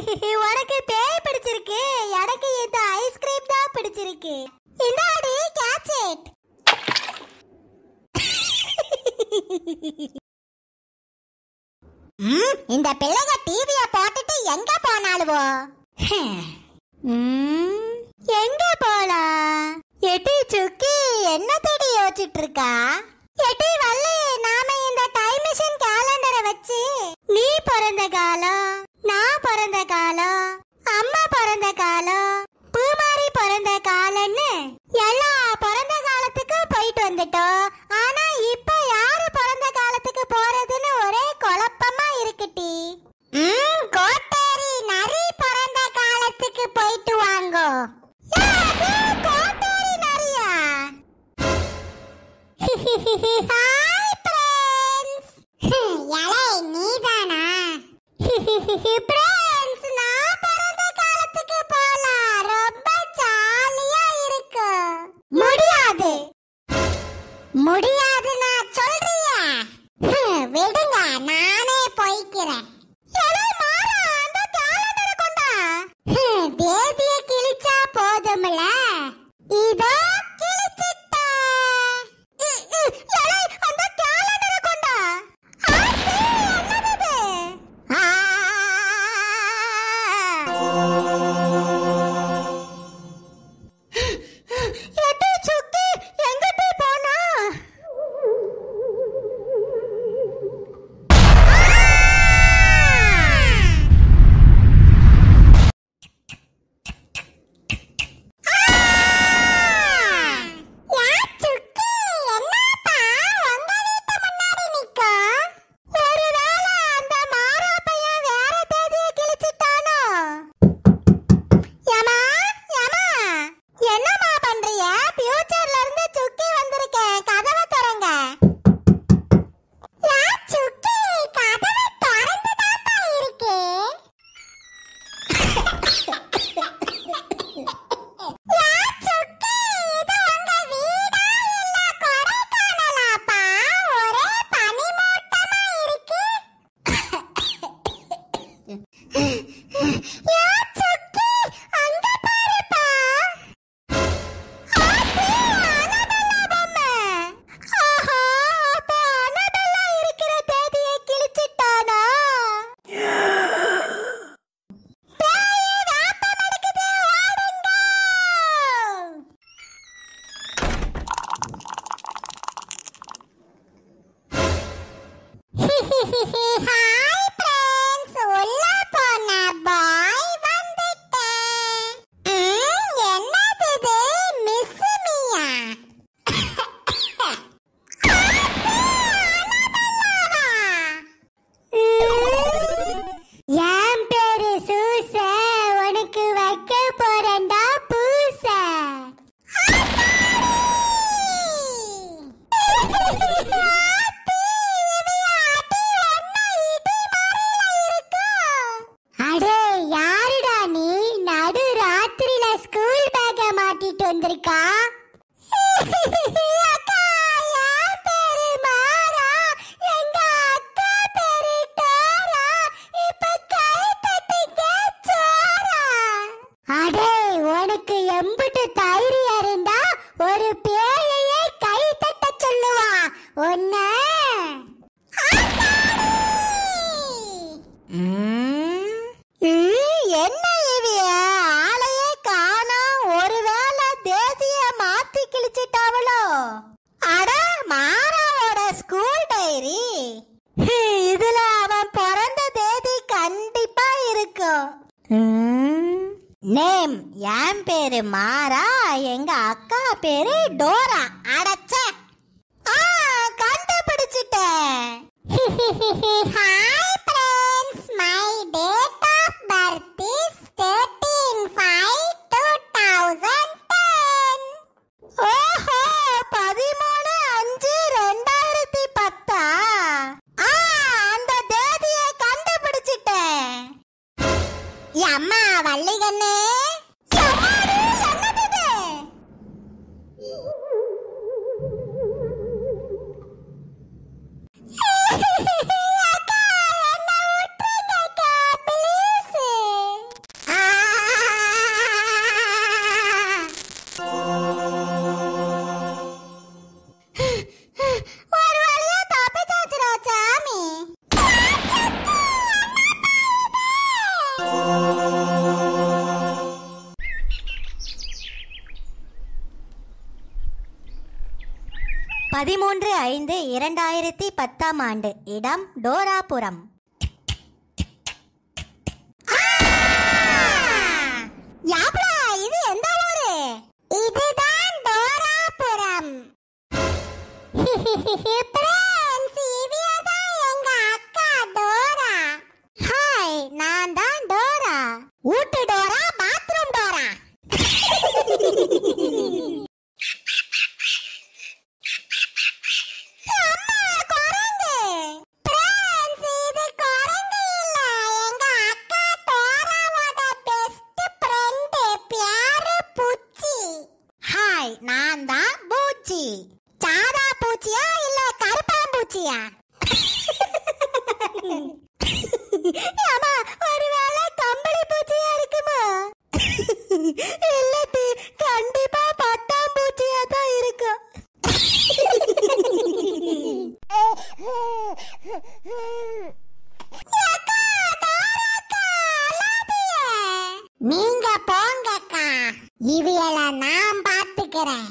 உனக்கு பேய் பிடிச்சிருக்கு எனக்கு இந்த ஐஸ்கிரீம் தான் பிடிச்சிருக்கு இந்தாடி கேட்செட் இந்த பிள்ளைங்க டிவிய போட்டுட்டு எங்க போனாலுவோ எங்க போலாம் எட்டி சுக்கி என்ன தேடி யோசிச்சுட்டு இருக்கா எட்டி வள்ளி நாம ஹாய் ஃப்ரெண்ட்ஸ் நீதானா உனக்கு எம்பிட்டு தைரியம் இருந்தா ஒரு பேயையே கை தட்ட சொல்லுவான் உன்னை நேம் என் பேரு மாறா எங்க அக்கா பேரு டோரா அடச்ச கண்டுபிடிச்சிட்டேன் பதிமூன்று ஐந்து இரண்டாயிரத்தி பத்தாம் ஆண்டு இடம் டோராபுரம் போகிறான்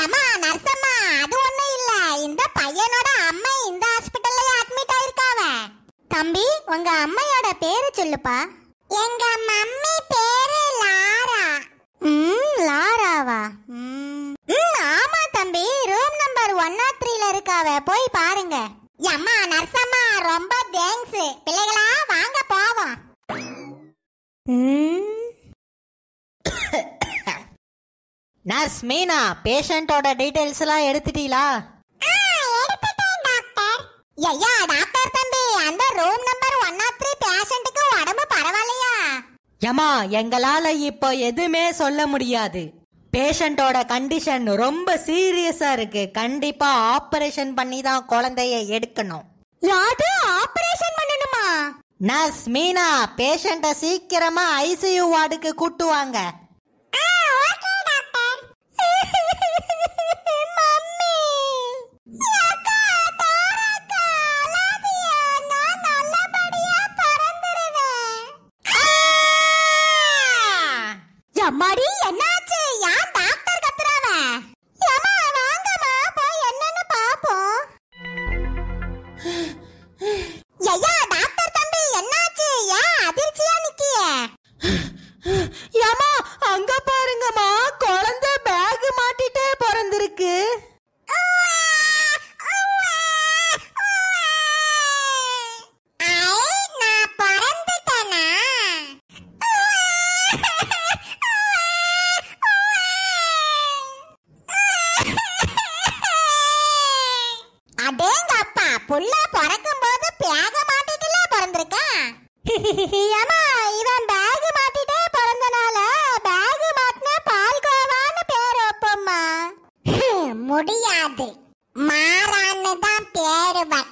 அம்மா நர்சம்மா அது ஒண்ணும் இல்ல இந்த பையனோட அம்மா இந்த ஹாஸ்பிடல்ல அட்மிட் ஆயிருக்காவ தம்பி உங்க அம்மையோட பேரு சொல்லுப்பா எங்க மம்மி பேரு லாரா ம் லாராவா ம் ஆமா தம்பி ரூம் நம்பர் ஒன் நாட் த்ரீல இருக்காவ போய் பாருங்க அம்மா நர்சம்மா ரொம்ப தேங்க்ஸ் பிள்ளைகளா வாங்க போவோம் ம் நர்ஸ் மீனா பேஷண்டோட டீடைல்ஸ் எல்லாம் எடுத்துட்டீங்களா ஐயா டாக்டர் தம்பி அந்த room number one of three பேஷண்ட்டுக்கு உடம்பு பரவாயில்லையா ஏமா எங்களால இப்போ எதுவுமே சொல்ல முடியாது பேஷண்டோட கண்டிஷன் ரொம்ப சீரியஸா இருக்கு கண்டிப்பா ஆபரேஷன் பண்ணி தான் குழந்தைய எடுக்கணும் யாது ஆபரேஷன் பண்ணணுமா நர்ஸ் மீனா பேஷண்ட சீக்கிரமா ஐசியூ வார்டுக்கு கூட்டுவாங்க ஓகே முடியாது மாறான்னு தான் பேருவன்